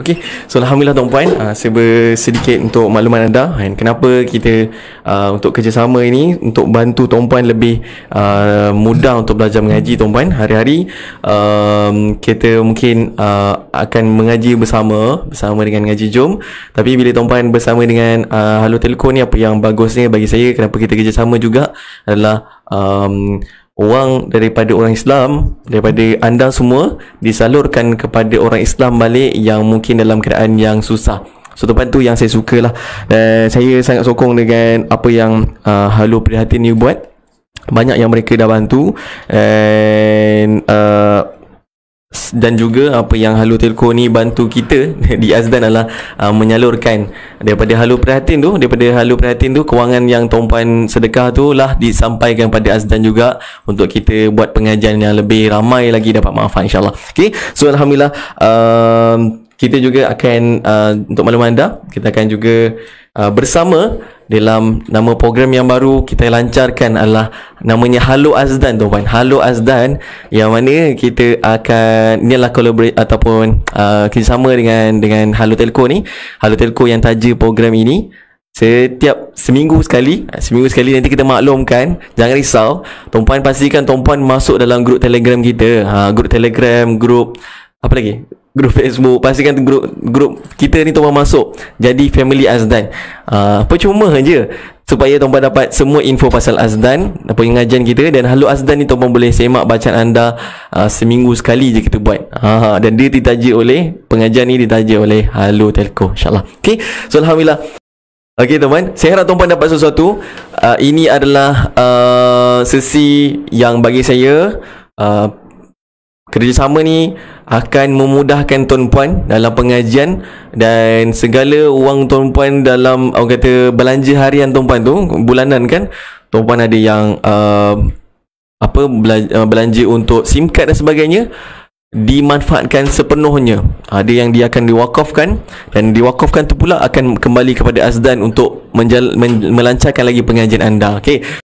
Okey, so alhamdulillah tuan puan, uh, ah, saya bersedikit untuk makluman anda kan kenapa kita uh, untuk kerjasama ini untuk bantu tuan puan lebih uh, mudah untuk belajar mengaji tuan puan hari-hari uh, kita mungkin uh, akan mengaji bersama bersama dengan ngaji Jom tapi bila tuan puan bersama dengan uh, Halo Telco ni apa yang bagusnya bagi saya kenapa kita kerjasama juga adalah um, wang daripada orang Islam daripada anda semua disalurkan kepada orang Islam balik yang mungkin dalam keadaan yang susah So tempat tu yang saya suka lah Dan saya sangat sokong dengan apa yang uh, Halo Prihatin ni buat Banyak yang mereka dah bantu And uh, dan juga apa yang Halo Telco ni bantu kita di Azdan adalah uh, menyalurkan daripada Halo Perhatin tu daripada Halo Perhatin tu kewangan yang tumpuan sedekah tu lah disampaikan pada Azdan juga untuk kita buat pengajian yang lebih ramai lagi dapat manfaat insyaallah. Okey. So alhamdulillah uh, kita juga akan uh, untuk malam anda kita akan juga uh, bersama dalam nama program yang baru kita lancarkan adalah namanya Halo Azdan tu Puan. Halo Azdan yang mana kita akan ni adalah collaborate ataupun uh, kerjasama dengan dengan Halo Telco ni. Halo Telco yang taja program ini setiap seminggu sekali uh, seminggu sekali nanti kita maklumkan jangan risau tuan pastikan tuan masuk dalam grup telegram kita ha, grup telegram grup apa lagi Grup Facebook Pastikan grup grup kita ni tuan masuk Jadi family Azdan uh, Percuma je Supaya tuan dapat semua info pasal Azdan Pengajian kita Dan halu Azdan ni tuan boleh semak bacaan anda uh, Seminggu sekali je kita buat uh, Dan dia ditaja oleh Pengajian ni ditaja oleh halu telco InsyaAllah Okay So Alhamdulillah Okay tuan Saya harap tuan dapat sesuatu uh, Ini adalah uh, Sesi yang bagi saya uh, Kerjasama ni akan memudahkan tuan puan dalam pengajian dan segala wang tuan puan dalam orang kata belanja harian tuan puan tu bulanan kan tuan puan ada yang uh, apa uh, belanja untuk SIM card dan sebagainya dimanfaatkan sepenuhnya ada yang dia akan diwakafkan dan diwakafkan tu pula akan kembali kepada Azdan untuk menjal- men- melancarkan lagi pengajian anda Okay.